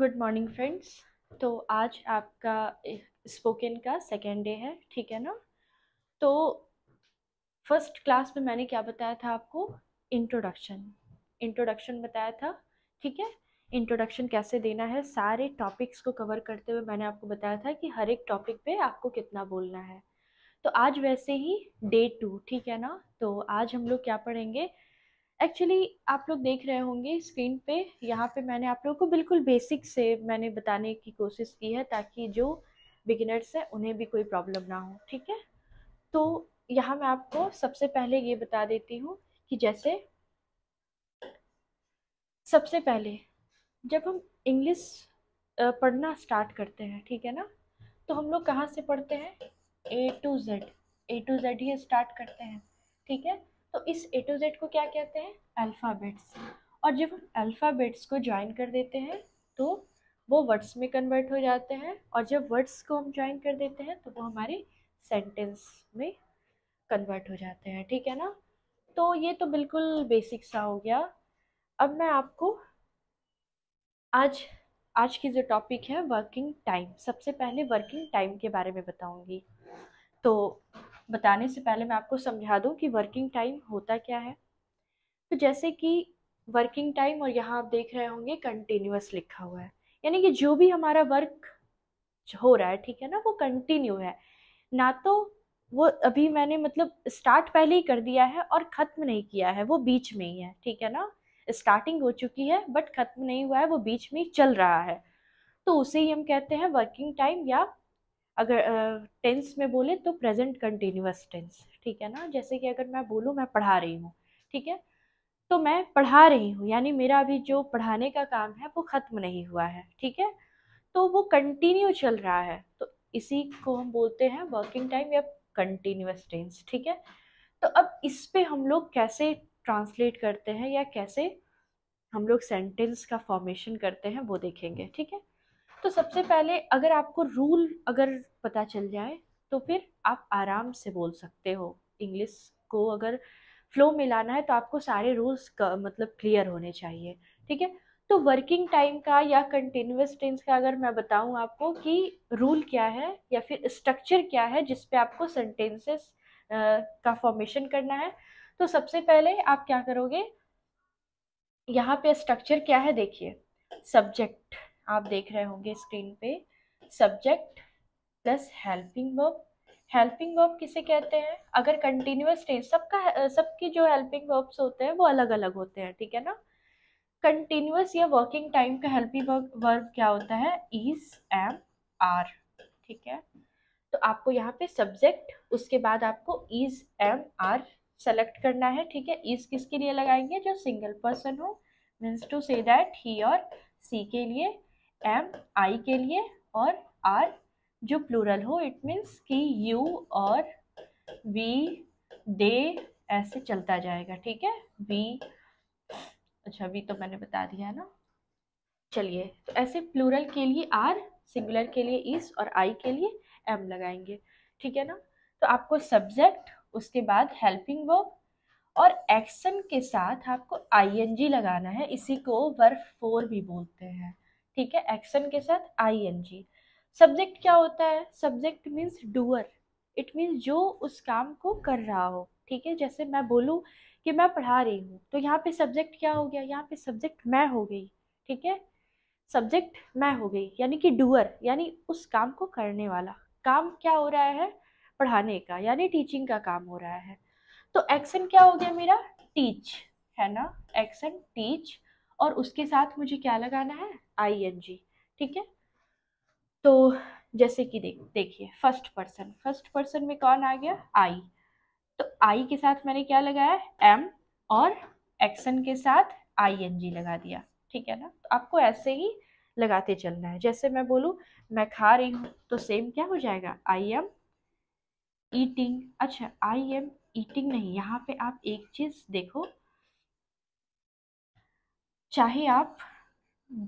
good morning friends तो आज आपका स्पोकन का सेकेंड डे है ठीक है ना तो फर्स्ट क्लास में मैंने क्या बताया था आपको इंट्रोडक्शन इंट्रोडक्शन बताया था ठीक है इंट्रोडक्शन कैसे देना है सारे टॉपिक्स को कवर करते हुए मैंने आपको बताया था कि हर एक टॉपिक पे आपको कितना बोलना है तो आज वैसे ही डे टू ठीक है ना तो आज हम लोग क्या पढ़ेंगे एक्चुअली आप लोग देख रहे होंगे स्क्रीन पे यहाँ पे मैंने आप लोगों को बिल्कुल बेसिक से मैंने बताने की कोशिश की है ताकि जो बिगिनर्स हैं उन्हें भी कोई प्रॉब्लम ना हो ठीक है तो यहाँ मैं आपको सबसे पहले ये बता देती हूँ कि जैसे सबसे पहले जब हम इंग्लिश पढ़ना स्टार्ट करते हैं ठीक है ना तो हम लोग कहाँ से पढ़ते हैं A to Z A to Z ही स्टार्ट करते हैं ठीक है तो इस ए टू जेड को क्या कहते हैं अल्फ़ाबेट्स और जब हम अल्फ़ाबेट्स को ज्वाइन कर देते हैं तो वो वर्ड्स में कन्वर्ट हो जाते हैं और जब वर्ड्स को हम ज्वाइन कर देते हैं तो वो हमारे सेंटेंस में कन्वर्ट हो जाते हैं ठीक है ना तो ये तो बिल्कुल बेसिक सा हो गया अब मैं आपको आज आज की जो टॉपिक है वर्किंग टाइम सबसे पहले वर्किंग टाइम के बारे में बताऊंगी तो बताने से पहले मैं आपको समझा दूँ कि वर्किंग टाइम होता क्या है तो जैसे कि वर्किंग टाइम और यहाँ आप देख रहे होंगे कंटिन्यूस लिखा हुआ है यानी कि जो भी हमारा वर्क हो रहा है ठीक है ना वो कंटिन्यू है ना तो वो अभी मैंने मतलब स्टार्ट पहले ही कर दिया है और ख़त्म नहीं किया है वो बीच में ही है ठीक है ना स्टार्टिंग हो चुकी है बट ख़त्म नहीं हुआ है वो बीच में ही चल रहा है तो उसे ही हम कहते हैं वर्किंग टाइम या अगर टेंस uh, में बोले तो प्रेजेंट कंटिन्यूस टेंस ठीक है ना जैसे कि अगर मैं बोलूँ मैं पढ़ा रही हूँ ठीक है तो मैं पढ़ा रही हूँ यानी मेरा अभी जो पढ़ाने का काम है वो ख़त्म नहीं हुआ है ठीक है तो वो कंटिन्यू चल रहा है तो इसी को हम बोलते हैं वर्किंग टाइम या कंटिन्यूस टेंस ठीक है तो अब इस पर हम लोग कैसे ट्रांसलेट करते हैं या कैसे हम लोग सेंटेंस का फॉर्मेशन करते हैं वो देखेंगे ठीक है तो सबसे पहले अगर आपको रूल अगर पता चल जाए तो फिर आप आराम से बोल सकते हो इंग्लिश को अगर फ्लो में लाना है तो आपको सारे रूल्स मतलब क्लियर होने चाहिए ठीक है तो वर्किंग टाइम का या कंटिन्यूस टेंस का अगर मैं बताऊं आपको कि रूल क्या है या फिर स्ट्रक्चर क्या है जिस पे आपको सेंटेंसेस का फॉर्मेशन करना है तो सबसे पहले आप क्या करोगे यहाँ पे स्ट्रक्चर क्या है देखिए सब्जेक्ट आप देख रहे होंगे स्क्रीन पे subject plus helping verb helping verb किसे कहते हैं अगर कंटिन्यूस टेंस सबका सबकी जो हेल्पिंग वर्ब्स होते हैं वो अलग अलग होते हैं ठीक है ना कंटिन्यूस या वर्किंग टाइम का हेल्पिंग वर्ब क्या होता है इज एम आर ठीक है तो आपको यहाँ पे सब्जेक्ट उसके बाद आपको इज एम आर सेलेक्ट करना है ठीक है इज किसके लिए लगाएंगे जो सिंगल पर्सन हो means to say that he और सी के लिए एम आई के लिए और आर जो प्लूरल हो इट मीन्स कि यू और वी दे ऐसे चलता जाएगा ठीक है वी अच्छा वी तो मैंने बता दिया है ना चलिए तो ऐसे प्लूरल के लिए आर सिंगुलर के लिए इस और आई के लिए एम लगाएंगे ठीक है ना तो आपको सब्जेक्ट उसके बाद हेल्पिंग वर्ब और एक्शन के साथ आपको आईएनजी लगाना है इसी को वर्ब फोर भी बोलते हैं ठीक है एक्शन के साथ आई एन जी सब्जेक्ट क्या होता है subject means doer it means जो उस काम को कर रहा हो ठीक है जैसे मैं बोलूँ कि मैं पढ़ा रही हूँ तो यहाँ पे सब्जेक्ट क्या हो गया यहाँ पे सब्जेक्ट मैं हो गई ठीक है सब्जेक्ट मैं हो गई यानी कि डूअर यानी उस काम को करने वाला काम क्या हो रहा है पढ़ाने का यानी टीचिंग का काम हो रहा है तो एक्शन क्या हो गया मेरा टीच है ना एक्शन टीच और उसके साथ मुझे क्या लगाना है आई एन जी ठीक है तो जैसे कि देख देखिए फर्स्ट पर्सन फर्स्ट पर्सन में कौन आ गया आई तो आई के साथ मैंने क्या लगाया एम और एक्शन के साथ आई एन जी लगा दिया ठीक है ना तो आपको ऐसे ही लगाते चलना है जैसे मैं बोलूँ मैं खा रही हूँ तो सेम क्या हो जाएगा आई एम ईटिंग अच्छा आई एम ईटिंग नहीं यहाँ पे आप एक चीज़ देखो चाहे आप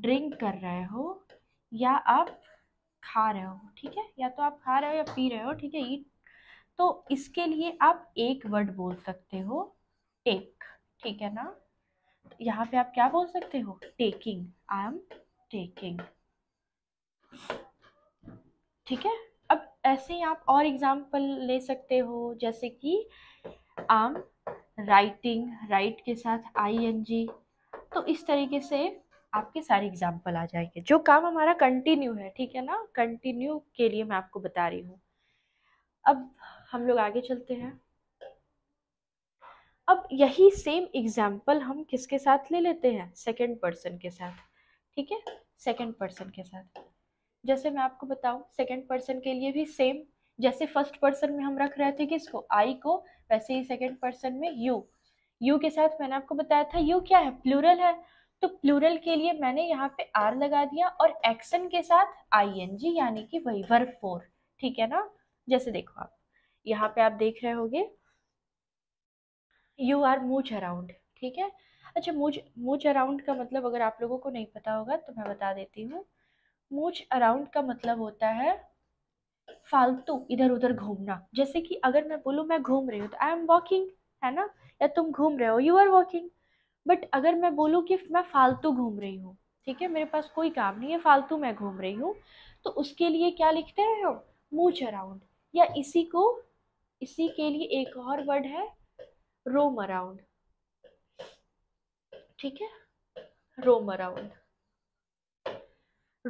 ड्रिंक कर रहे हो या आप खा रहे हो ठीक है या तो आप खा रहे हो या पी रहे हो ठीक है ईट तो इसके लिए आप एक वर्ड बोल सकते हो टेक ठीक है ना यहाँ पे आप क्या बोल सकते हो टेकिंग आई एम टेकिंग ठीक है अब ऐसे ही आप और एग्जाम्पल ले सकते हो जैसे कि आम राइटिंग राइट के साथ आई एन जी तो इस तरीके से आपके सारे एग्जाम्पल आ जाएंगे जो काम हमारा कंटिन्यू है ठीक है ना कंटिन्यू के लिए मैं आपको बता रही हूँ अब हम लोग आगे चलते हैं अब यही सेम एग्जाम्पल हम किसके साथ ले लेते हैं सेकेंड पर्सन के साथ ठीक है सेकेंड पर्सन के साथ जैसे मैं आपको बताऊँ सेकेंड पर्सन के लिए भी सेम जैसे फर्स्ट पर्सन में हम रख रहे थे किसको आई को वैसे ही सेकेंड पर्सन में यू यू के साथ मैंने आपको बताया था यू क्या है प्लूरल है तो प्लूरल के लिए मैंने यहाँ पे आर लगा दिया और एक्शन के साथ आई एन जी यानी कि वही वर्ब फोर ठीक है ना जैसे देखो आप यहाँ पे आप देख रहे होगे यू आर मूच अराउंड ठीक है अच्छा मूच मूच अराउंड का मतलब अगर आप लोगों को नहीं पता होगा तो मैं बता देती हूँ मूच अराउंड का मतलब होता है फालतू इधर उधर घूमना जैसे कि अगर मैं बोलूँ मैं घूम रही हूँ तो आई एम वॉकिंग है ना या तुम घूम रहे हो यू आर वॉकिंग बट अगर मैं बोलूँ कि मैं फालतू घूम रही हूँ ठीक है मेरे पास कोई काम नहीं है फालतू मैं घूम रही हूँ तो उसके लिए क्या लिखते हैं हम मूच अराउंड या इसी को इसी के लिए एक और वर्ड है रोम अराउंड ठीक है रोम अराउंड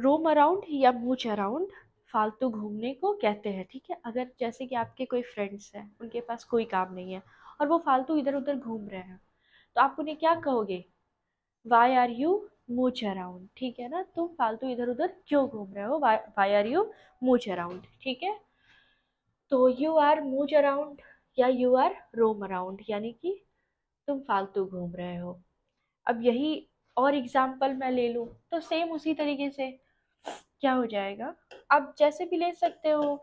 रोम अराउंड या मूच अराउंड फालतू घूमने को कहते हैं ठीक है अगर जैसे कि आपके कोई फ्रेंड्स हैं उनके पास कोई काम नहीं है और वो फालतू इधर उधर घूम रहे हैं तो आप उन्हें क्या कहोगे वाई आर यू मूच अराउंड ठीक है ना तुम तो फालतू इधर उधर क्यों घूम रहे हो वाई आर यू मूच अराउंड ठीक है तो यू आर मूच अराउंड या यू आर रोम अराउंड यानी कि तुम फालतू घूम रहे हो अब यही और एग्ज़ाम्पल मैं ले लूँ तो सेम उसी तरीके से क्या हो जाएगा आप जैसे भी ले सकते हो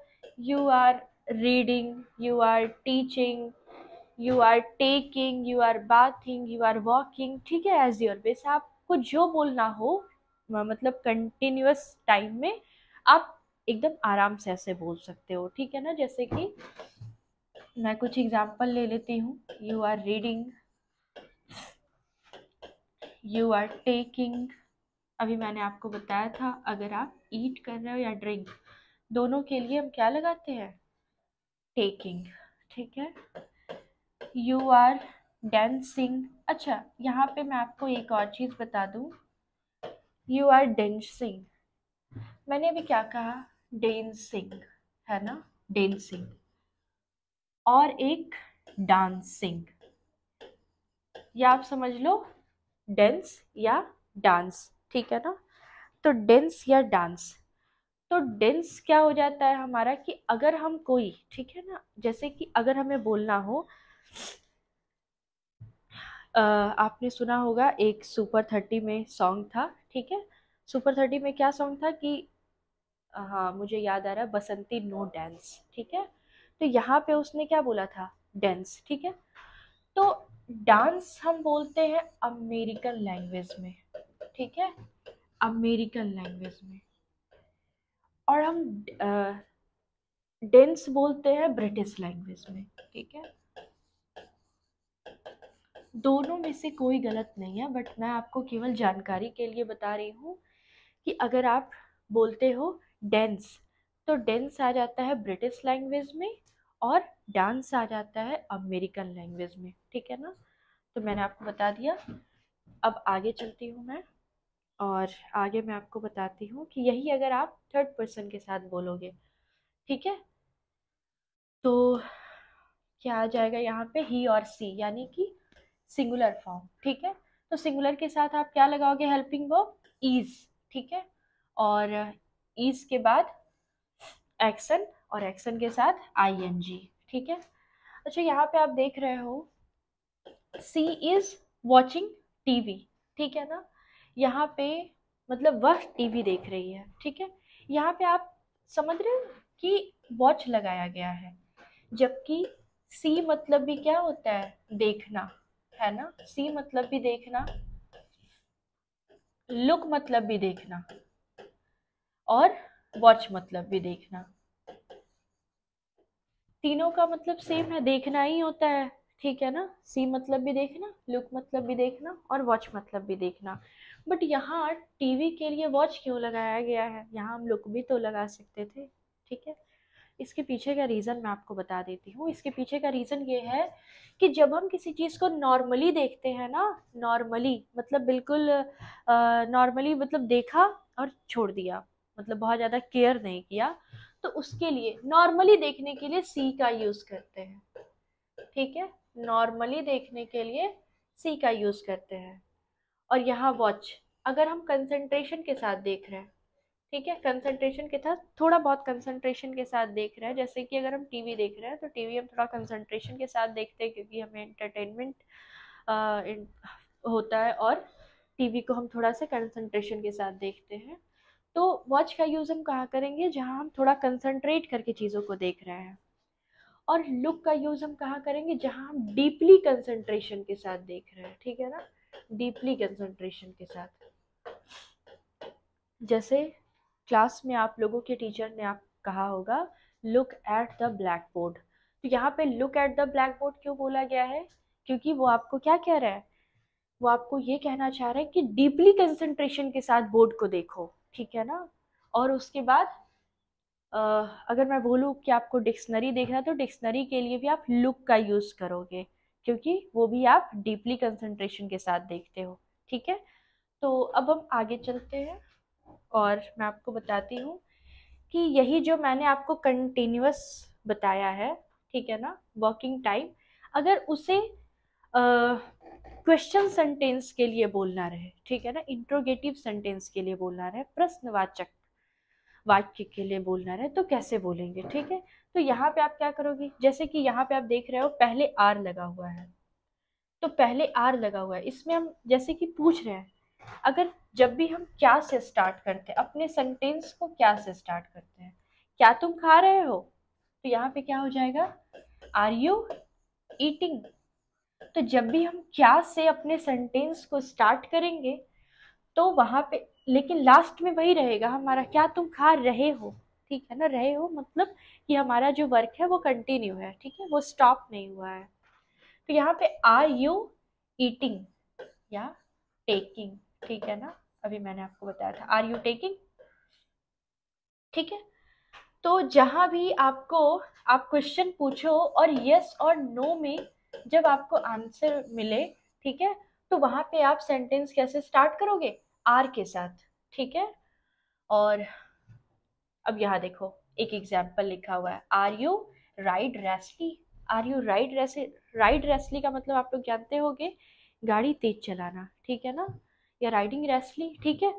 you are reading you are teaching you are taking you are bathing you are walking ठीक है एज योर बेस आपको जो बोलना हो मतलब कंटिन्यूस टाइम में आप एकदम आराम से ऐसे बोल सकते हो ठीक है ना जैसे कि मैं कुछ एग्जांपल ले लेती हूँ you are reading you are taking अभी मैंने आपको बताया था अगर आप ईट कर रहे हो या ड्रिंक दोनों के लिए हम क्या लगाते हैं टेकिंग ठीक है यू आर डेंसिंग अच्छा यहाँ पे मैं आपको एक और चीज़ बता दूँ यू आर डेंसिंग मैंने अभी क्या कहा डेंसिंग है ना डेंसिंग और एक डांसिंग या आप समझ लो डेंस या डांस ठीक है ना तो डेंस या डांस तो डेंस क्या हो जाता है हमारा कि अगर हम कोई ठीक है ना जैसे कि अगर हमें बोलना हो आपने सुना होगा एक सुपर थर्टी में सॉन्ग था ठीक है सुपर थर्टी में क्या सॉन्ग था कि हाँ मुझे याद आ रहा है बसंती नो डांस ठीक है तो यहाँ पे उसने क्या बोला था डांस ठीक है तो डांस हम बोलते हैं अमेरिकन लैंग्वेज में ठीक है अमेरिकन लैंग्वेज में और हम डेंस बोलते हैं ब्रिटिश लैंग्वेज में ठीक है दोनों में से कोई गलत नहीं है बट मैं आपको केवल जानकारी के लिए बता रही हूँ कि अगर आप बोलते हो डेंस तो डेंस आ जाता है ब्रिटिश लैंग्वेज में और डांस आ जाता है अमेरिकन लैंग्वेज में ठीक है ना तो मैंने आपको बता दिया अब आगे चलती हूँ मैं और आगे मैं आपको बताती हूँ कि यही अगर आप थर्ड पर्सन के साथ बोलोगे ठीक है तो क्या आ जाएगा यहाँ पे ही और सी यानी कि सिंगुलर फॉर्म ठीक है तो सिंगुलर के साथ आप क्या लगाओगे हेल्पिंग वर्ब ईज ठीक है और ईज के बाद एक्शन और एक्शन के साथ जी ठीक है अच्छा यहाँ पे आप देख रहे हो सी इज वॉचिंग टीवी ठीक है ना यहाँ पे मतलब वह टीवी देख रही है ठीक है यहाँ पे आप समझ रहे हो कि वॉच लगाया गया है जबकि सी मतलब भी क्या होता है देखना है ना सी मतलब भी देखना लुक मतलब भी देखना और वॉच मतलब भी देखना तीनों का मतलब सेम है देखना ही होता है ठीक है ना सी मतलब भी देखना लुक मतलब भी देखना और वॉच मतलब भी देखना बट यहाँ टीवी के लिए वॉच क्यों लगाया गया है यहाँ हम लुक भी तो लगा सकते थे ठीक है इसके पीछे का रीज़न मैं आपको बता देती हूँ इसके पीछे का रीज़न ये है कि जब हम किसी चीज़ को नॉर्मली देखते हैं ना नॉर्मली मतलब बिल्कुल नॉर्मली मतलब देखा और छोड़ दिया मतलब बहुत ज़्यादा केयर नहीं किया तो उसके लिए नॉर्मली देखने के लिए सी का यूज़ करते हैं ठीक है नॉर्मली देखने के लिए सी का यूज़ करते हैं और यहाँ वॉच अगर हम कंसनट्रेशन के साथ देख रहे हैं ठीक है कंसंट्रेशन के साथ थोड़ा बहुत कंसंट्रेशन के साथ देख रहे हैं जैसे कि अगर हम टीवी देख रहे हैं तो टीवी हम थोड़ा कंसंट्रेशन के साथ देखते हैं क्योंकि हमें एंटरटेनमेंट होता है और टीवी को हम थोड़ा सा कंसंट्रेशन के साथ देखते हैं तो वॉच का यूज़ हम कहाँ करेंगे जहाँ हम थोड़ा कंसंट्रेट करके चीज़ों को देख रहे हैं और लुक का यूज़ हम कहाँ करेंगे जहाँ हम डीपली कंसंट्रेशन के साथ देख रहे हैं ठीक है ना डीपली कंसंट्रेशन के साथ जैसे क्लास में आप लोगों के टीचर ने आप कहा होगा look at the black board तो यहाँ पे look at the black board क्यों बोला गया है क्योंकि वो आपको क्या कह रहा है वो आपको ये कहना चाह रहा है कि डीपली कंसंट्रेशन के साथ बोर्ड को देखो ठीक है ना और उसके बाद अगर मैं बोलूँ कि आपको डिक्शनरी देखना है तो डिक्शनरी के लिए भी आप लुक का यूज़ करोगे क्योंकि वो भी आप डीपली कंसंट्रेशन के साथ देखते हो ठीक है तो अब हम आगे चलते हैं और मैं आपको बताती हूँ कि यही जो मैंने आपको कंटिन्यूस बताया है ठीक है ना वर्किंग टाइम अगर उसे क्वेश्चन सेंटेंस के लिए बोलना रहे ठीक है ना इंट्रोगेटिव सेंटेंस के लिए बोलना रहे प्रश्नवाचक वाक्य के लिए बोलना रहे तो कैसे बोलेंगे ठीक है तो यहाँ पे आप क्या करोगे जैसे कि यहाँ पे आप देख रहे हो पहले आर लगा हुआ है तो पहले आर लगा हुआ है इसमें हम जैसे कि पूछ रहे हैं अगर जब भी हम क्या से स्टार्ट करते हैं अपने सेंटेंस को क्या से स्टार्ट करते हैं क्या तुम खा रहे हो तो यहाँ पे क्या हो जाएगा आर यू ईटिंग तो जब भी हम क्या से अपने सेंटेंस को स्टार्ट करेंगे तो वहाँ पे लेकिन लास्ट में वही रहेगा हमारा क्या तुम खा रहे हो ठीक है ना रहे हो मतलब कि हमारा जो वर्क है वो कंटिन्यू है ठीक है वो स्टॉप नहीं हुआ है तो यहाँ पे आर यू ईटिंग या टेकिंग ठीक है ना अभी मैंने आपको बताया था आर यू टेकिंग ठीक है तो जहां भी आपको आप क्वेश्चन पूछो और यस और नो में जब आपको आंसर मिले ठीक है तो वहां पे आप सेंटेंस कैसे स्टार्ट करोगे आर के साथ ठीक है और अब यहाँ देखो एक एग्जाम्पल लिखा हुआ है are you ride rashly are you ride rashly ride rashly का मतलब आप लोग जानते होगे गाड़ी तेज चलाना ठीक है ना या राइडिंग रेस्टली ठीक है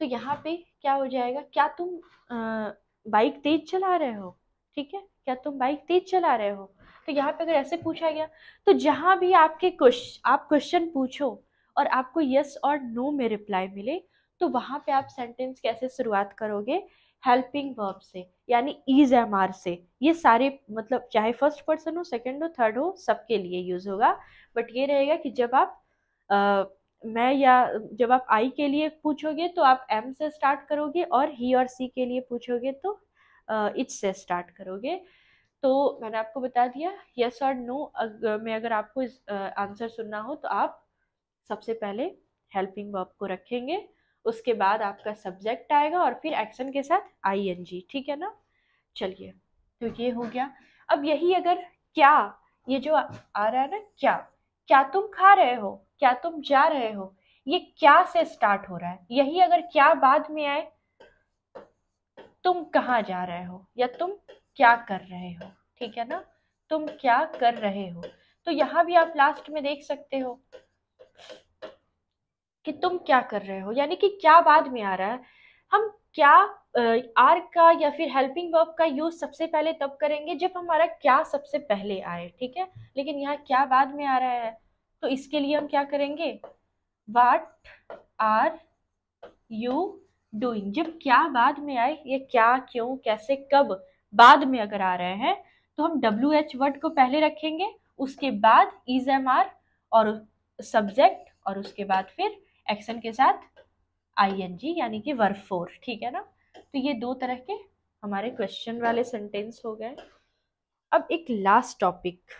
तो यहाँ पे क्या हो जाएगा क्या तुम बाइक तेज चला रहे हो ठीक है क्या तुम बाइक तेज चला रहे हो तो यहाँ पे अगर ऐसे पूछा गया तो जहाँ भी आपके कुछ आप क्वेश्चन पूछो और आपको यस और नो में रिप्लाई मिले तो वहाँ पे आप सेंटेंस कैसे शुरुआत करोगे हेल्पिंग वर्ब से यानी ईज एम आर से ये सारे मतलब चाहे फर्स्ट पर्सन हो सेकेंड हो थर्ड हो सबके लिए यूज़ होगा बट ये रहेगा कि जब आप आ, मैं या जब आप आई के लिए पूछोगे तो आप एम से स्टार्ट करोगे और ही और सी के लिए पूछोगे तो इच से स्टार्ट करोगे तो मैंने आपको बता दिया यस और नो में अगर आपको इस आंसर सुनना हो तो आप सबसे पहले हेल्पिंग वर्ब को रखेंगे उसके बाद आपका सब्जेक्ट आएगा और फिर एक्शन के साथ आई एन जी ठीक है ना चलिए तो ये हो गया अब यही अगर क्या ये जो आ रहा है ना क्या क्या तुम खा रहे हो क्या तुम जा रहे हो ये क्या से स्टार्ट हो रहा है यही अगर क्या बाद में आए तुम कहाँ जा रहे हो या तुम क्या कर रहे हो ठीक है ना तुम क्या कर रहे हो तो यहाँ भी आप लास्ट में देख सकते हो कि तुम क्या कर रहे हो यानी कि क्या बाद में आ रहा है हम क्या आर का या फिर हेल्पिंग वर्ब का यूज़ सबसे पहले तब करेंगे जब हमारा क्या सबसे पहले आए ठीक है लेकिन यहाँ क्या बाद में आ रहा है तो इसके लिए हम क्या करेंगे वाट आर यू डूइंग जब क्या बाद में आए ये क्या क्यों कैसे कब बाद में अगर आ रहे हैं तो हम डब्ल्यू एच वर्ड को पहले रखेंगे उसके बाद इज एम आर और सब्जेक्ट और उसके बाद फिर एक्शन के साथ आई एन जी यानी कि वर्ब फोर ठीक है ना तो ये दो तरह के हमारे क्वेश्चन वाले सेंटेंस हो गए अब एक लास्ट टॉपिक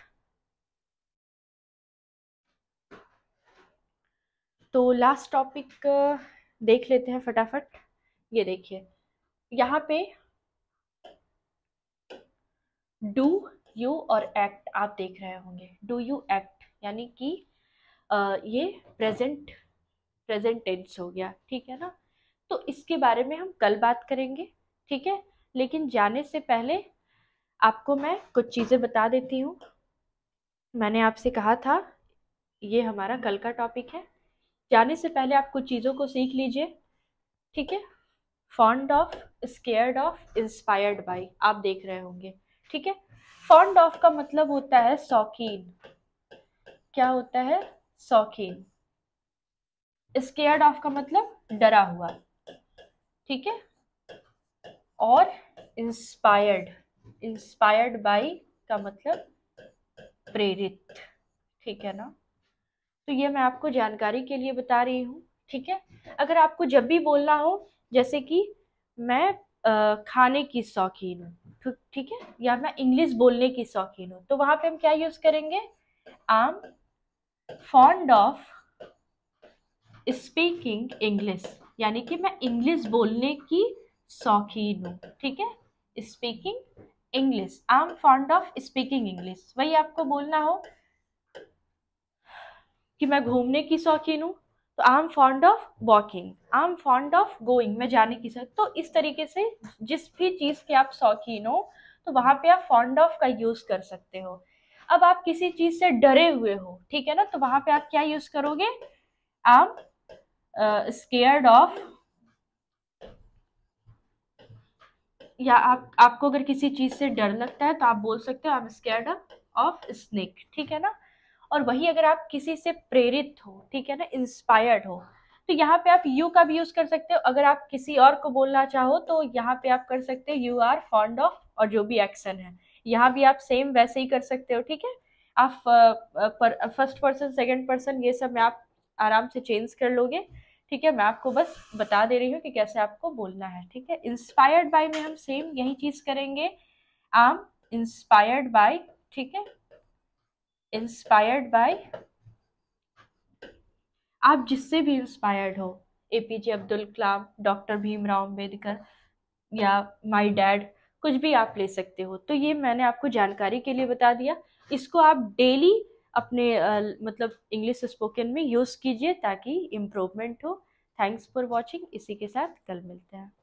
तो लास्ट टॉपिक देख लेते हैं फटाफट ये देखिए यहाँ पे डू यू और एक्ट आप देख रहे होंगे डू यू एक्ट यानी कि ये प्रेजेंट प्रेजेंट टेंस हो गया ठीक है ना तो इसके बारे में हम कल बात करेंगे ठीक है लेकिन जाने से पहले आपको मैं कुछ चीज़ें बता देती हूँ मैंने आपसे कहा था ये हमारा कल का टॉपिक है जाने से पहले आप कुछ चीज़ों को सीख लीजिए ठीक है fond of scared of inspired by आप देख रहे होंगे ठीक है फॉन्ड ऑफ का मतलब होता है शौकीन क्या होता है शौकीन स्केयर्ड ऑफ का मतलब डरा हुआ ठीक है और इंस्पायर्ड इंस्पायर्ड बाई का मतलब प्रेरित ठीक है ना तो ये मैं आपको जानकारी के लिए बता रही हूँ ठीक है अगर आपको जब भी बोलना हो जैसे कि मैं खाने की शौकीन हूँ ठीक है या मैं इंग्लिश बोलने की शौकीन हूँ तो वहां पे हम क्या यूज़ करेंगे आम फॉन्ड ऑफ स्पीकिंग इंग्लिश यानी कि मैं इंग्लिश बोलने की शौकीन हूँ ठीक है speaking English I am fond of speaking English वही आपको बोलना हो कि मैं घूमने की शौकीन हूँ तो I am fond of walking I am fond of going मैं जाने की शौक तो इस तरीके से जिस भी चीज़ के आप शौकीन हो तो वहाँ पे आप फॉन्ड ऑफ का यूज़ कर सकते हो अब आप किसी चीज़ से डरे हुए हो ठीक है ना तो वहाँ पे आप क्या यूज़ करोगे आप स्केयर्ड ऑफ या आप आपको अगर किसी चीज़ से डर लगता है तो आप बोल सकते हो I am scared of snake ठीक है ना और वही अगर आप किसी से प्रेरित हो ठीक है ना इंस्पायर्ड हो तो यहाँ पे आप यू का भी यूज कर सकते हो अगर आप किसी और को बोलना चाहो तो यहाँ पे आप कर सकते हो यू आर फॉन्ड ऑफ और जो भी एक्शन है यहाँ भी आप सेम वैसे ही कर सकते हो ठीक है आप फर्स्ट पर्सन सेकेंड पर्सन ये सब में आप आराम से चेंज कर लोगे ठीक है मैं आपको बस बता दे रही हूँ कि कैसे आपको बोलना है ठीक है इंस्पायर्ड बाय में हम सेम यही चीज़ करेंगे आम इंस्पायर्ड बाय ठीक है इंस्पायर्ड बाय आप जिससे भी इंस्पायर्ड हो A P J Abdul Kalam doctor Bhimrao Ambedkar या माय डैड कुछ भी आप ले सकते हो तो ये मैंने आपको जानकारी के लिए बता दिया इसको आप डेली अपने आ, मतलब इंग्लिश स्पोकन में यूज़ कीजिए ताकि इम्प्रूवमेंट हो थैंक्स फॉर वॉचिंग इसी के साथ कल मिलते हैं